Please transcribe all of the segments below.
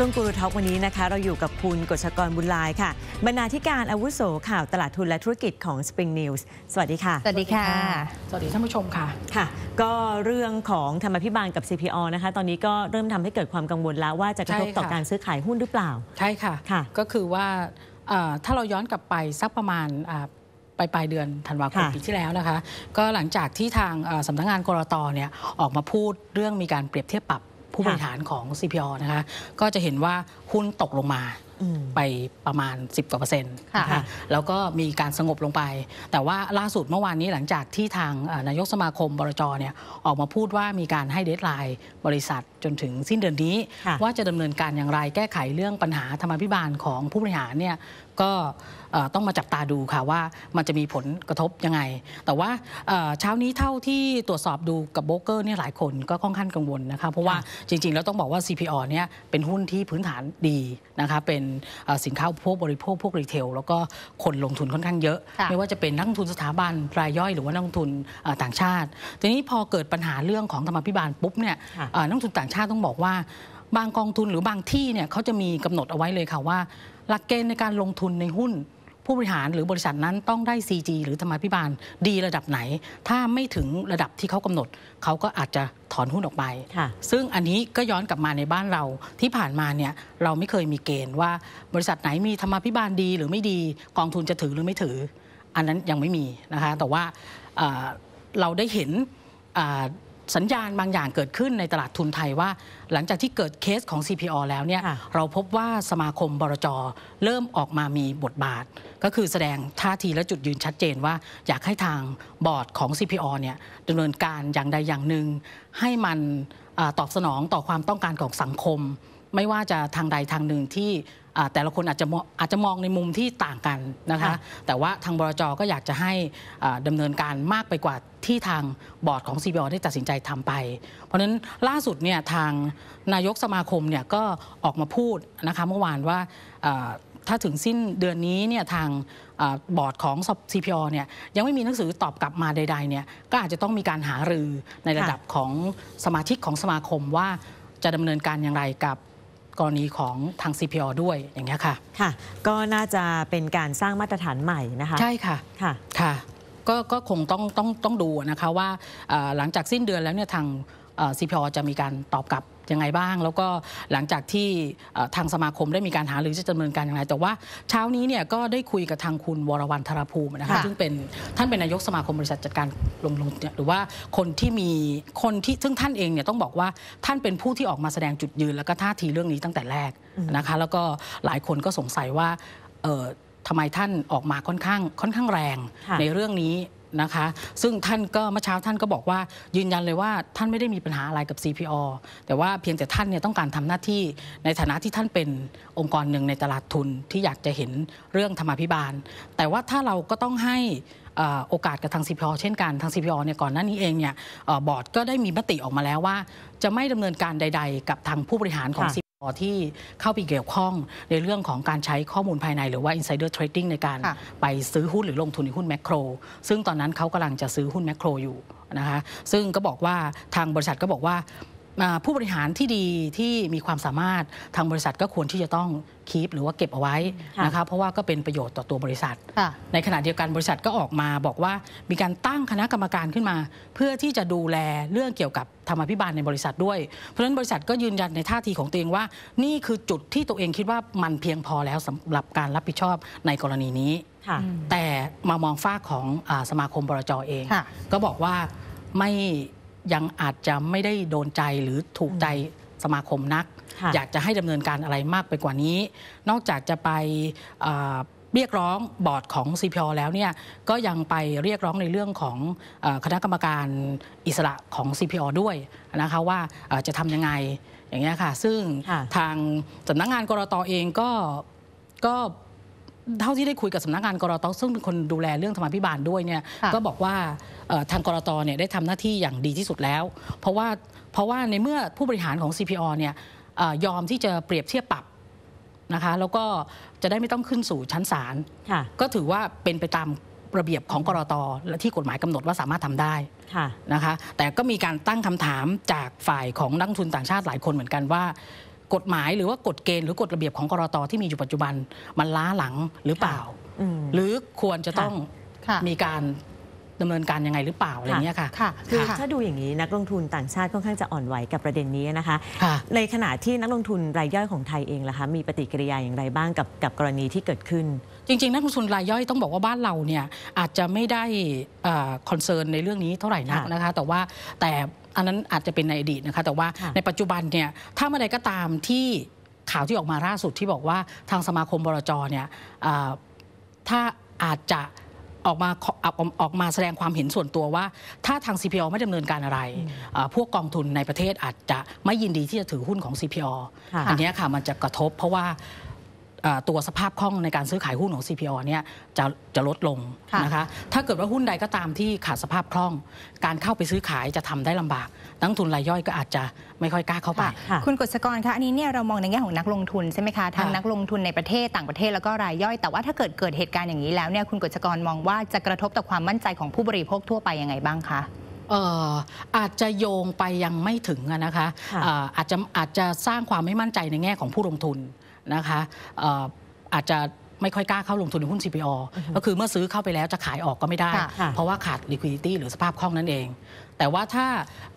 ช่วงกูรุท็อกวันนี้นะคะเราอยู่กับคุณกฤษกรบุญลายค่ะบรรณาธิการอาวุโสข่าวตลาดทุนและธุรกิจของ Spring News สวัสดีค่ะ สวัสดีค่ะ สวัสดีท่านผู้ชมค่ะค่ะ ก็เรื่องของธรรมพิบาลกับ CPO นะคะตอนนี้ก็เริ่มทำให้เกิดความกังวลแล้ว ว่าจะกระทบต่อการซื้อขายหุ้นหรือเปล่า ใช่ค่ะค่ะก็คือว่าถ้าเราย้อนกลับไปสักประมาณปลายปลายเดือนธันวาคมปีที่แล้วนะคะก็หลังจากที่ทางสำนักงงานกรตเนี่ยออกมาพูดเรื่องมีการเปรียบเทียบปรับผู้บริหารของ CPO นะคะ ก็จะเห็นว่าหุ้นตกลงมาไปประมาณ 10กว่าเปอร์เซ็นต์นะคะแล้วก็มีการสงบลงไป แต่ว่าล่าสุดเมื่อวานนี้หลังจากที่ทางนายกสมาคมบรจเนี่ยออกมาพูดว่ามีการให้เดทไลน์บริษัทจนถึงสิ้นเดือนนี้ ว่าจะดำเนินการอย่างไรแก้ไขเรื่องปัญหาธรรมพิบาลของผู้บริหารเนี่ยก็ต้องมาจับตาดูค่ะว่ามันจะมีผลกระทบยังไง แต่ว่าเช้านี้เท่าที่ตรวจสอบดูกับโบรกเกอร์เนี่ยหลายคนก็ค่อนข้างกังวลนะคะเพราะว่าจริงๆแล้วต้องบอกว่า CPO เนี่ยเป็นหุ้นที่พื้นฐานดีนะคะเป็นสินค้าพวกบริโภคพวกรีเทลแล้วก็คนลงทุนค่อนข้างเยอะ ไม่ว่าจะเป็นนักทุนสถาบันรายย่อย หรือว่านักทุนต่างชาติ ทีนี้พอเกิดปัญหาเรื่องของธรรมพิบาลปุ๊บเนี่ยนักทุนต่างชาติต้องบอกว่า บางกองทุนหรือบางที่เนี่ยเขาจะมีกำหนดเอาไว้เลยค่ะว่าหลักเกณฑ์ในการลงทุนในหุ้น ผู้บริหารหรือบริษัทนั้นต้องได้ CG หรือธรรมาภิบาลดีระดับไหน ถ้าไม่ถึงระดับที่เขากำหนดเขาก็อาจจะถอนหุ้นออกไป ซึ่งอันนี้ก็ย้อนกลับมาในบ้านเราที่ผ่านมาเนี่ย เราไม่เคยมีเกณฑ์ว่าบริษัทไหนมีธรรมาภิบาลดีหรือไม่ดี กองทุนจะถือหรือไม่ถือ อันนั้นยังไม่มีนะคะแต่ว่าเราได้เห็นสัญญาณบางอย่างเกิดขึ้นในตลาดทุนไทยว่า หลังจากที่เกิดเคสของ CPO แล้วเนี่ยเราพบว่าสมาคมบรจเริ่มออกมามีบทบาท ก็คือแสดงท่าทีและจุดยืนชัดเจนว่าอยากให้ทางบอร์ดของ CPO เนี่ยดำเนินการอย่างใดอย่างหนึ่ง ให้มันอตอบสนองต่อความต้องการของสังคม ไม่ว่าจะทางใดทางหนึ่งที่แต่ละคนอาจจะอาจจะมองในมุมที่ต่างกันนะคะแต่ว่าทางบรจก็อยากจะให้ดำเนินการมากไปกว่าที่ทางบอร์ดของ CBO ได้ตัดสินใจทำไป เพราะฉะนั้นล่าสุดเนี่ยทางนายกสมาคมเนี่ยก็ออกมาพูดนะคะเมื่อวานว่าถ้าถึงสิ้นเดือนนี้เนี่ยทางบอร์ดของ CPO เนี่ยยังไม่มีหนังสือตอบกลับมาใดๆเนี่ยก็อาจจะต้องมีการหารือในระดับของสมาชิกของสมาคม ว่าจะดำเนินการอย่างไรกับกรณีของทาง CPO ด้วยอย่างเงี้ยค่ะค่ะ ก็น่าจะเป็นการสร้างมาตรฐานใหม่นะคะใช่ค่ะค่ะค่ะก็ก็คงต้องต้องต้องดูนะคะว่าหลังจากสิ้นเดือนแล้วเนี่ยทางซีพีจะมีการตอบกลับยังไงบ้าง แล้วก็หลังจากที่ทางสมาคมได้มีการหาหรือจะดำเนินการอย่างไร แต่ว่าเช้านี้เนี่ยก็ได้คุยกับทางคุณวรวรรณธาภูมินะคะซึ่งเป็นท่านเป็นนายกสมาคมบริษัทจัดการลงทุนเนี่ยหรือว่าคนที่มีคนที่ซึ่งท่านเองเนี่ยต้องบอกว่าท่านเป็นผู้ที่ออกมาแสดงจุดยืน แล้วก็ท่าทีเรื่องนี้ตั้งแต่แรกนะคะแล้วก็หลายคนก็สงสัยว่าทำไมท่านออกมาค่อนข้างค่อนข้างแรงในเรื่องนี้นะคะซึ่งท่านก็เมื่อเช้าท่านก็บอกว่ายืนยันเลยว่าท่านไม่ได้มีปัญหาอะไรกับ CPO แต่ว่าเพียงแต่ท่านเนี่ยต้องการทำหน้าที่ในฐานะที่ท่านเป็นองค์กรหนึ่งในตลาดทุนที่อยากจะเห็นเรื่องธรรมาภิบาล แต่ว่าถ้าเราก็ต้องให้โอกาสกับทาง CPO เช่นกันทาง CPO เนี่ยก่อนหน้านี้เองเนี่ยบอร์ดก็ได้มีมติออกมาแล้วว่าจะไม่ดำเนินการใด ๆ กับทางผู้บริหารของที่เข้าไปเกี่ยวข้องในเรื่องของการใช้ข้อมูลภายใน หรือว่า insider trading ในการไปซื้อหุ้นหรือลงทุนในหุ้นแมคโคร ซึ่งตอนนั้นเขากำลังจะซื้อหุ้นแมคโครอยู่นะคะ ซึ่งก็บอกว่าทางบริษัทก็บอกว่าผู้บริหารที่ดีที่มีความสามารถ ทางบริษัทก็ควรที่จะต้องคีปหรือว่าเก็บเอาไว้นะคะเพราะว่าก็เป็นประโยชน์ต่อตัวบริษัทในขณะเดียวกันบริษัทก็ออกมาบอกว่ามีการตั้งคณะกรรมการขึ้นมา เพื่อที่จะดูแลเรื่องเกี่ยวกับธรรมพิบาลในบริษัทด้วยเพราะฉะนั้นบริษัทก็ยืนยันในท่าทีของตัวเองว่า นี่คือจุดที่ตัวเองคิดว่ามันเพียงพอแล้วสำหรับการรับผิดชอบในกรณีนี้แต่มามองฝ้าของสมาคมบรจอเอง ก็บอกว่าไม่ยังอาจจะไม่ได้โดนใจหรือถูกใจสมาคมนัก อยากจะให้ดำเนินการอะไรมากไปกว่านี้ นอกจากจะไปเรียกร้องบอร์ดของ CPO แล้วเนี่ยก็ยังไปเรียกร้องในเรื่องของคณะกรรมการอิสระของ CPO ด้วยนะคะว่าจะทำยังไงอย่างเงี้ยค่ะ ซึ่งทางสำนักงงานกรตอเองก็ก็เท่าที่ได้คุยกับสำนักงานกรตซึ่งเป็นคนดูแลเรื่องธรรมาภิบาลด้วยเนี่ยก็บอกว่าทางกรตเนี่ยได้ทำหน้าที่อย่างดีที่สุดแล้ว เพราะว่าเพราะว่าในเมื่อผู้บริหารของ c p r เนี่ยยอมที่จะเปรียบเทียบปรับนะคะแล้วก็จะได้ไม่ต้องขึ้นสู่ชั้นศาลก็ถือว่าเป็นไปตามระเบียบของกรตและที่กฎหมายกำหนดว่าสามารถทำได้นะคะแต่ก็มีการตั้งคำถามจากฝ่ายของนักทุนต่างชาติหลายคนเหมือนกันว่ากฎหมายหรือว่ากฎเกณฑ์หรือ กฎระเบียบของกรตที่มีอยู่ปัจจุบันมันล้าหลังหรือเปล่าหรือควรจะต้องมีการดำเนินการยังไงหรือเปล่าอะไรเงี้ยค่ะค่ะคือถ้าดูอย่างนี้นักลงทุนต่างชาติค่อนข้างจะอ่อนไหวกับประเด็นนี้นะคะในขณะที่นักลงทุนรายย่อยของไทยเองล่ะคะมีปฏิกิริยาอย่างไรบ้างกับกับกรณีที่เกิดขึ้น จริง ๆ นักลงทุนรายย่อยต้องบอกว่าบ้านเราเนี่ยอาจจะไม่ได้คอนเซิร์นในเรื่องนี้เท่าไหร่นักนะคะแต่ว่าแต่อันนั้นอาจจะเป็นในอดีตนะคะแต่ว่าในปัจจุบันเนี่ยถ้าเมื่อใดก็ตามที่ข่าวที่ออกมาล่าสุดที่บอกว่าทางสมาคมบรจเนี่ยถ้าอาจจะออกมาออกมาแสดงความเห็นส่วนตัวว่าถ้าทาง CPO ไม่ดำเนินการอะไรพวกกองทุนในประเทศอาจจะไม่ยินดีที่จะถือหุ้นของ CPO อันนี้ค่ะมันจะกระทบเพราะว่าตัวสภาพคล่องในการซื้อขายหุ้นของ CPO เนี่ยจะจะลดลงนะคะ ถ้าเกิดว่าหุ้นใดก็ตามที่ขาดสภาพคล่อง การเข้าไปซื้อขายจะทำได้ลำบาก นักทุนรายย่อยก็อาจจะไม่ค่อยกล้าเข้าไป คุณกฤษกรคะ อันนี้เนี่ยเรามองในแง่ของนักลงทุนใช่ไหมคะทั้งนักลงทุนในประเทศต่างประเทศแล้วก็รายย่อย แต่ว่าถ้าเกิดเกิดเหตุการณ์อย่างนี้แล้วเนี่ย คุณกฤษกรมองว่าจะกระทบต่อความมั่นใจของผู้บริโภคทั่วไปยังไงบ้างคะอาจจะโยงไปยังไม่ถึงนะคะ อาจจะอาจจะสร้างความไม่มั่นใจในแง่ของผู้ลงทุนนะคะอาจจะไม่ค่อยกล้าเข้าลงทุนในหุ้น CPO ก็คือเมื่อซื้อเข้าไปแล้วจะขายออกก็ไม่ได้ เพราะว่าขาด liquidity หรือสภาพคล่องนั่นเอง แต่ว่าถ้า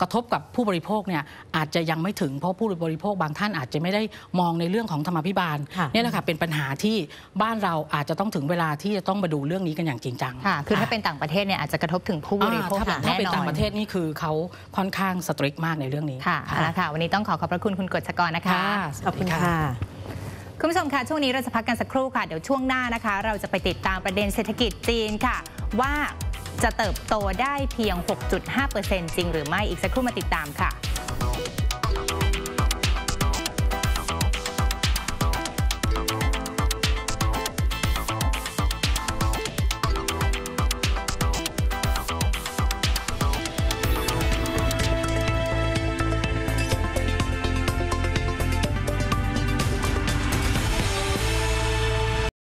กระทบกับผู้บริโภคเนี่ยอาจจะยังไม่ถึงเพราะผู้บริโภคบางท่านอาจจะไม่ได้มองในเรื่องของธรรมพิบาลนี่แหละค่ะเป็นปัญหาที่บ้านเราอาจจะต้องถึงเวลาที่จะต้องมาดูเรื่องนี้กันอย่างจริงจังคือถ้าเป็นต่างประเทศเนี่ยอาจจะกระทบถึงผู้บริโภคแน่นอนถ้าเป็นต่างประเทศนี่คือเขาค่อนข้างสตริกมากในเรื่องนี้ค่ะคะคะวันนี้ต้องขอขอบพระคุณคุณกฤษกรนะคะขอบคุณค่ะคุณผู้ชมคะช่วงนี้เราจะพักกันสักครู่ค่ะ เดี๋ยวช่วงหน้านะคะ เราจะไปติดตามประเด็นเศรษฐกิจจีนค่ะ ว่าจะเติบโตได้เพียง 6.5%จริงหรือไม่อีกสักครู่มาติดตามค่ะ